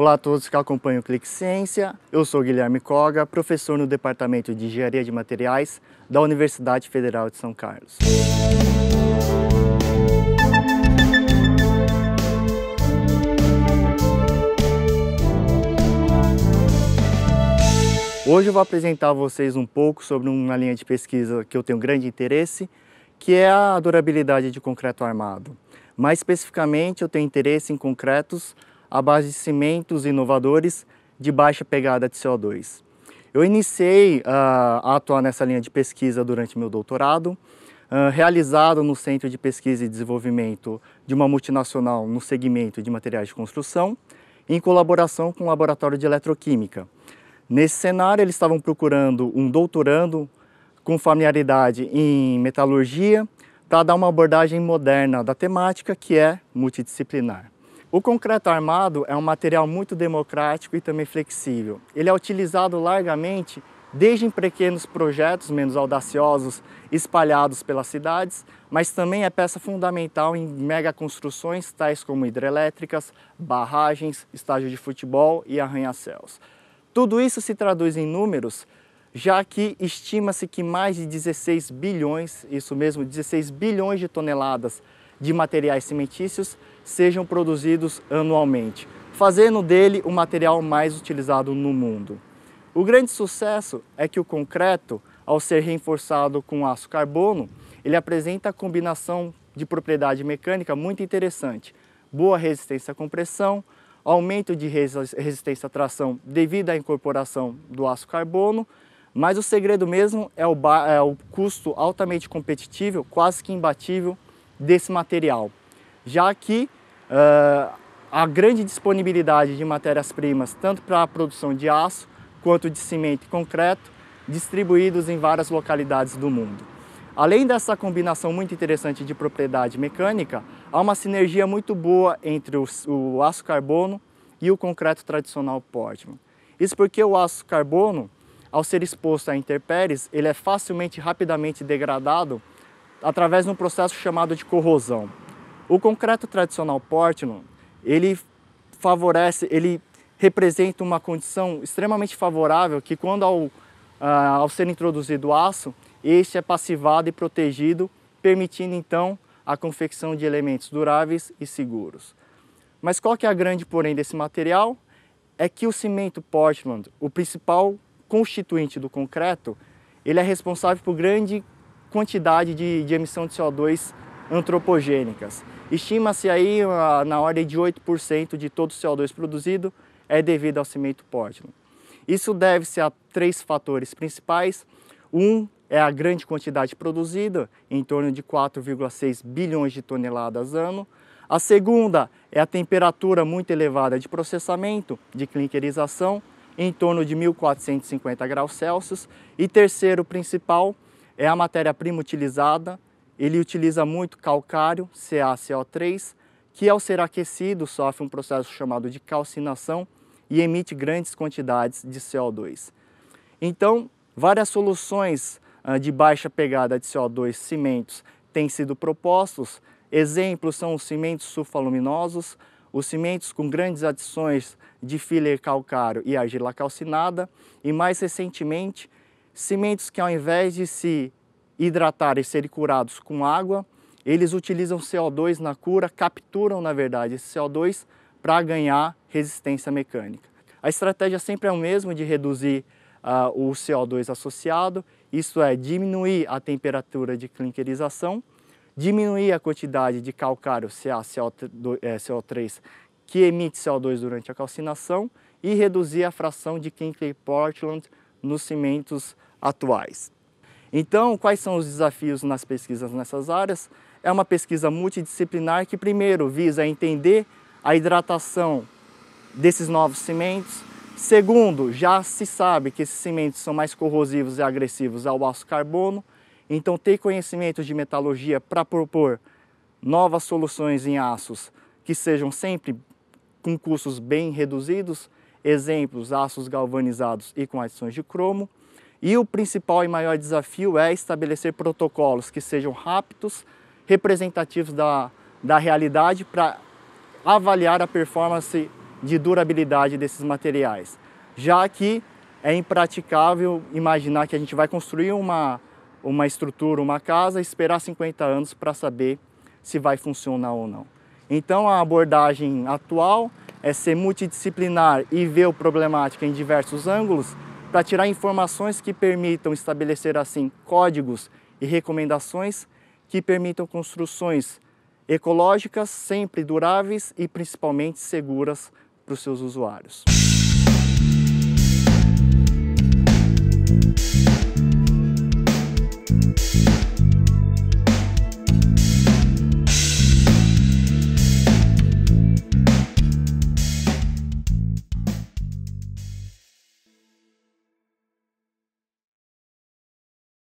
Olá a todos que acompanham o Clique Ciência. Eu sou Guilherme Coga, professor no Departamento de Engenharia de Materiais da Universidade Federal de São Carlos. Hoje eu vou apresentar a vocês um pouco sobre uma linha de pesquisa que eu tenho grande interesse, que é a durabilidade de concreto armado. Mais especificamente, eu tenho interesse em concretos à base de cimentos inovadores de baixa pegada de CO2. Eu iniciei uh, a atuar nessa linha de pesquisa durante meu doutorado, uh, realizado no Centro de Pesquisa e Desenvolvimento de uma multinacional no segmento de materiais de construção, em colaboração com o Laboratório de Eletroquímica. Nesse cenário, eles estavam procurando um doutorando com familiaridade em metalurgia para dar uma abordagem moderna da temática que é multidisciplinar. O concreto armado é um material muito democrático e também flexível. Ele é utilizado largamente desde em pequenos projetos menos audaciosos espalhados pelas cidades, mas também é peça fundamental em megaconstruções tais como hidrelétricas, barragens, estádios de futebol e arranha-céus. Tudo isso se traduz em números, já que estima-se que mais de 16 bilhões, isso mesmo, 16 bilhões de toneladas de materiais cimentícios sejam produzidos anualmente, fazendo dele o material mais utilizado no mundo. O grande sucesso é que o concreto, ao ser reforçado com aço carbono, ele apresenta a combinação de propriedade mecânica muito interessante. Boa resistência à compressão, aumento de resistência à tração devido à incorporação do aço carbono, mas o segredo mesmo é o, é o custo altamente competitivo, quase que imbatível, desse material, já que uh, a grande disponibilidade de matérias-primas, tanto para a produção de aço quanto de cimento e concreto, distribuídos em várias localidades do mundo. Além dessa combinação muito interessante de propriedade mecânica, há uma sinergia muito boa entre o, o aço carbono e o concreto tradicional Portman. Isso porque o aço carbono, ao ser exposto a intempéries, ele é facilmente e rapidamente degradado através de um processo chamado de corrosão. O concreto tradicional Portland, ele favorece, ele representa uma condição extremamente favorável que quando ao, ah, ao ser introduzido o aço, este é passivado e protegido, permitindo então a confecção de elementos duráveis e seguros. Mas qual que é a grande porém desse material? É que o cimento Portland, o principal constituinte do concreto, ele é responsável por grande quantidade de, de emissão de CO2 antropogênicas. Estima-se aí ah, na ordem de 8% de todo o CO2 produzido é devido ao cimento Portland. Isso deve-se a três fatores principais. Um é a grande quantidade produzida, em torno de 4,6 bilhões de toneladas ano. A segunda é a temperatura muito elevada de processamento, de clinkerização, em torno de 1450 graus Celsius. E terceiro principal é a matéria-prima utilizada. Ele utiliza muito calcário, CaCO3, que ao ser aquecido sofre um processo chamado de calcinação e emite grandes quantidades de CO2. Então, várias soluções ah, de baixa pegada de CO2, cimentos, têm sido propostos. Exemplos são os cimentos sulfaluminosos, os cimentos com grandes adições de filler calcário e argila calcinada e mais recentemente cimentos que ao invés de se hidratar e serem curados com água, eles utilizam CO2 na cura, capturam na verdade esse CO2 para ganhar resistência mecânica. A estratégia sempre é o mesmo de reduzir uh, o CO2 associado, isso é diminuir a temperatura de clinkerização, diminuir a quantidade de calcário CaCO3 eh, que emite CO2 durante a calcinação e reduzir a fração de kinkley Portland nos cimentos atuais. Então, quais são os desafios nas pesquisas nessas áreas? É uma pesquisa multidisciplinar que, primeiro, visa entender a hidratação desses novos cimentos. Segundo, já se sabe que esses cimentos são mais corrosivos e agressivos ao aço carbono, então ter conhecimento de metalurgia para propor novas soluções em aços que sejam sempre com custos bem reduzidos exemplos, aços galvanizados e com adições de cromo. E o principal e maior desafio é estabelecer protocolos que sejam rápidos, representativos da, da realidade para avaliar a performance de durabilidade desses materiais, já que é impraticável imaginar que a gente vai construir uma, uma estrutura, uma casa, esperar 50 anos para saber se vai funcionar ou não. Então a abordagem atual é ser multidisciplinar e ver o problemática em diversos ângulos para tirar informações que permitam estabelecer assim códigos e recomendações que permitam construções ecológicas sempre duráveis e principalmente seguras para os seus usuários.